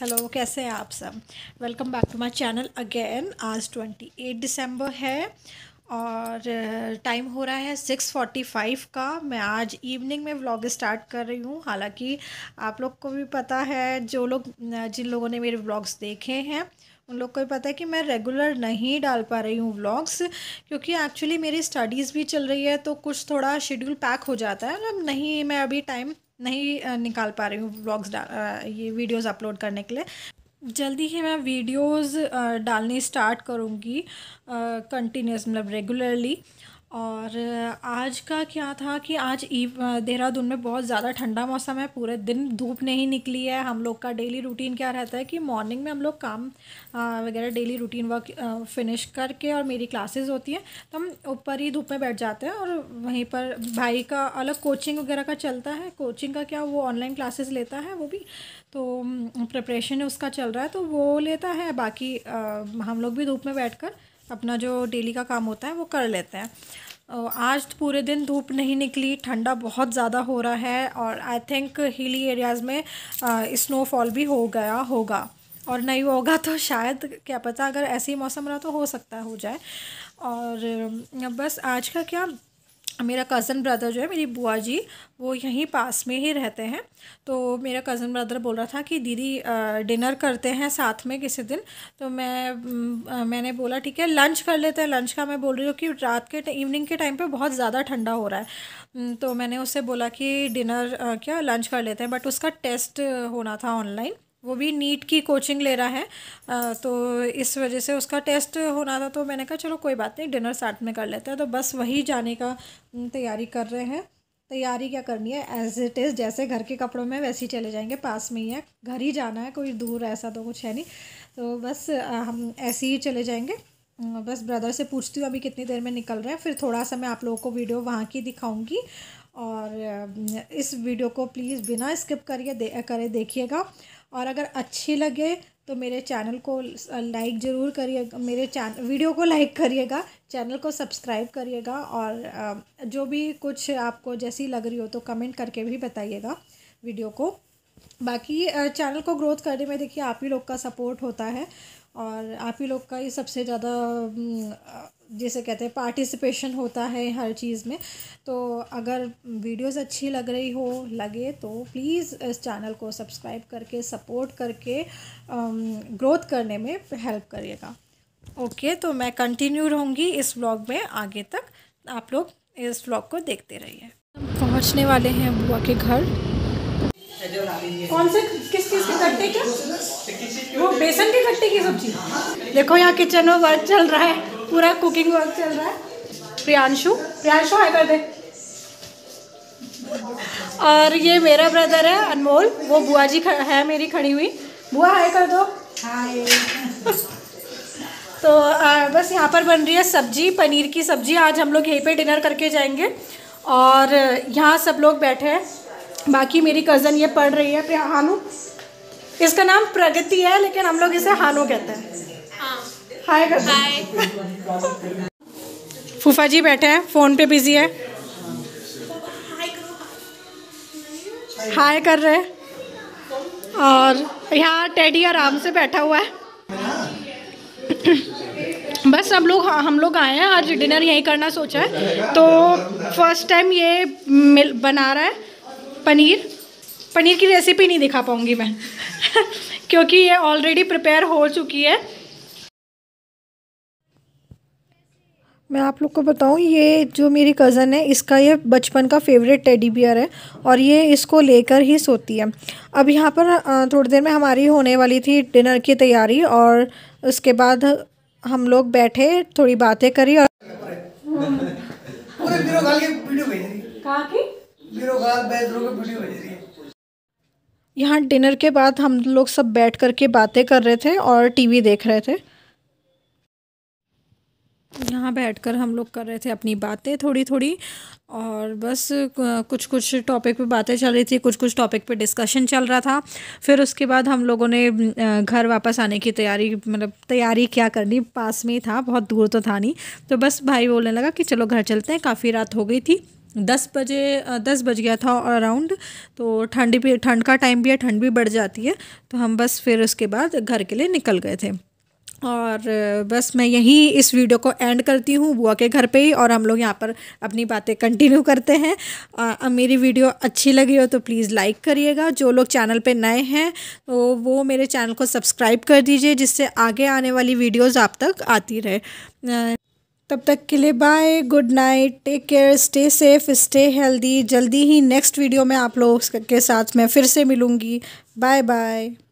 hello कैसे हैं आप सब welcome back to my channel again आज ट्वेंटी एट दिसंबर है और टाइम uh, हो रहा है सिक्स फोर्टी फाइव का मैं आज इवनिंग में व्लॉग स्टार्ट कर रही हूँ हालांकि आप लोग को भी पता है जो लोग जिन लोगों ने मेरे व्लॉग्स देखे हैं उन लोग को भी पता है कि मैं रेगुलर नहीं डाल पा रही हूँ व्लॉग्स क्योंकि एक्चुअली मेरी स्टडीज़ भी चल रही है तो कुछ थोड़ा शेड्यूल पैक हो जाता है मतलब नहीं मैं अभी टाइम नहीं निकाल पा रही हूँ ब्लॉग्स ये वीडियोज अपलोड करने के लिए जल्दी ही मैं वीडियोस डालनी स्टार्ट करूँगी कंटिन्यूस मतलब रेगुलरली और आज का क्या था कि आज ईव देहरादून में बहुत ज़्यादा ठंडा मौसम है पूरे दिन धूप नहीं निकली है हम लोग का डेली रूटीन क्या रहता है कि मॉर्निंग में हम लोग काम वगैरह डेली रूटीन वर्क फिनिश करके और मेरी क्लासेस होती हैं तो हम ऊपर ही धूप में बैठ जाते हैं और वहीं पर भाई का अलग कोचिंग वगैरह का चलता है कोचिंग का क्या वो ऑनलाइन क्लासेस लेता है वो भी तो प्रिपरेशन उसका चल रहा है तो वो लेता है बाकी हम लोग भी धूप में बैठ कर अपना जो डेली का काम होता है वो कर लेते हैं आज तो पूरे दिन धूप नहीं निकली ठंडा बहुत ज़्यादा हो रहा है और आई थिंक हिली एरियाज़ में स्नोफॉल भी हो गया होगा और नहीं होगा तो शायद क्या पता अगर ऐसे ही मौसम रहा तो हो सकता है हो जाए और बस आज का क्या मेरा कज़न ब्रदर जो है मेरी बुआ जी वो यहीं पास में ही रहते हैं तो मेरा कज़न ब्रदर बोल रहा था कि दीदी डिनर करते हैं साथ में किसी दिन तो मैं मैंने बोला ठीक है लंच कर लेते हैं लंच का मैं बोल रही हूँ कि रात के इवनिंग के टाइम पे बहुत ज़्यादा ठंडा हो रहा है तो मैंने उससे बोला कि डिनर क्या लंच कर लेते हैं बट उसका टेस्ट होना था ऑनलाइन वो भी नीट की कोचिंग ले रहा है आ, तो इस वजह से उसका टेस्ट होना था तो मैंने कहा चलो कोई बात नहीं डिनर साथ में कर लेते हैं तो बस वही जाने का तैयारी कर रहे हैं तैयारी क्या करनी है एज इट इज़ जैसे घर के कपड़ों में वैसे ही चले जाएंगे पास में ही है घर ही जाना है कोई दूर ऐसा तो कुछ है नहीं तो बस हम ऐसे ही चले जाएंगे बस ब्रदर से पूछती हूँ अभी कितनी देर में निकल रहे हैं फिर थोड़ा सा मैं आप लोगों को वीडियो वहाँ की दिखाऊंगी और इस वीडियो को प्लीज़ बिना स्किप करिए दे, करें देखिएगा और अगर अच्छी लगे तो मेरे चैनल को लाइक ज़रूर करिएगा मेरे चैनल वीडियो को लाइक करिएगा चैनल को सब्सक्राइब करिएगा और जो भी कुछ आपको जैसी लग रही हो तो कमेंट करके भी बताइएगा वीडियो को बाकी चैनल को ग्रोथ करने में देखिए आप ही लोग का सपोर्ट होता है और आप ही लोग का ही सबसे ज़्यादा जिसे कहते हैं पार्टिसिपेशन होता है हर चीज़ में तो अगर वीडियोस अच्छी लग रही हो लगे तो प्लीज़ इस चैनल को सब्सक्राइब करके सपोर्ट करके ग्रोथ um, करने में हेल्प करिएगा ओके तो मैं कंटिन्यू रहूँगी इस व्लॉग में आगे तक आप लोग इस व्लॉग को देखते रहिए हम पहुँचने वाले हैं बुआ के घर कौन से किस चीज़ के गट्टे क्या वो बेसन के गट्टे की सब्जी देखो यहाँ किचन में वर्क चल रहा है पूरा कुकिंग वर्क चल रहा है प्रियांशु प्रियांशु हाई कर दे और ये मेरा ब्रदर है अनमोल वो बुआ जी है मेरी खड़ी हुई बुआ हाई कर दो हाय तो आ, बस यहाँ पर बन रही है सब्जी पनीर की सब्जी आज हम लोग यहीं पे डिनर करके जाएंगे और यहाँ सब लोग बैठे हैं बाकी मेरी कज़न ये पढ़ रही है हानू इसका नाम प्रगति है लेकिन हम लोग इसे हानू कहते हैं हाय हाय फूफा जी बैठे हैं फ़ोन पे बिजी है हाय कर रहे हैं और यहाँ टेडी आराम से बैठा हुआ है बस सब लोग हम लोग आए हैं आज डिनर यहीं करना सोचा है तो फर्स्ट टाइम ये मिल बना रहा है पनीर पनीर की रेसिपी नहीं दिखा पाऊँगी मैं क्योंकि ये ऑलरेडी प्रिपेयर हो चुकी है मैं आप लोग को बताऊं ये जो मेरी कज़न है इसका ये बचपन का फेवरेट टेडी बियर है और ये इसको लेकर ही सोती है अब यहाँ पर थोड़ी देर में हमारी होने वाली थी डिनर की तैयारी और उसके बाद हम लोग बैठे थोड़ी बातें करी और यहाँ डिनर के बाद हम लोग सब बैठ करके बातें कर रहे थे और टीवी देख रहे थे यहाँ बैठकर हम लोग कर रहे थे अपनी बातें थोड़ी थोड़ी और बस कुछ कुछ टॉपिक पे बातें चल रही थी कुछ कुछ टॉपिक पे डिस्कशन चल रहा था फिर उसके बाद हम लोगों ने घर वापस आने की तैयारी मतलब तैयारी क्या करनी पास में ही था बहुत दूर तो था नहीं तो बस भाई बोलने लगा कि चलो घर चलते हैं काफ़ी रात हो गई थी दस बजे दस बज गया था और अराउंड तो ठंड भी ठंड का टाइम भी है ठंड भी बढ़ जाती है तो हम बस फिर उसके बाद घर के लिए निकल गए थे और बस मैं यहीं इस वीडियो को एंड करती हूँ बुआ के घर पे ही और हम लोग यहाँ पर अपनी बातें कंटिन्यू करते हैं आ, मेरी वीडियो अच्छी लगी हो तो प्लीज़ लाइक करिएगा जो लोग चैनल पे नए हैं तो वो मेरे चैनल को सब्सक्राइब कर दीजिए जिससे आगे आने वाली वीडियोज़ आप तक आती रहे तब तक के लिए bye good night take care stay safe stay healthy जल्दी ही नेक्स्ट वीडियो में आप लोगों के साथ मैं फिर से मिलूँगी बाय बाय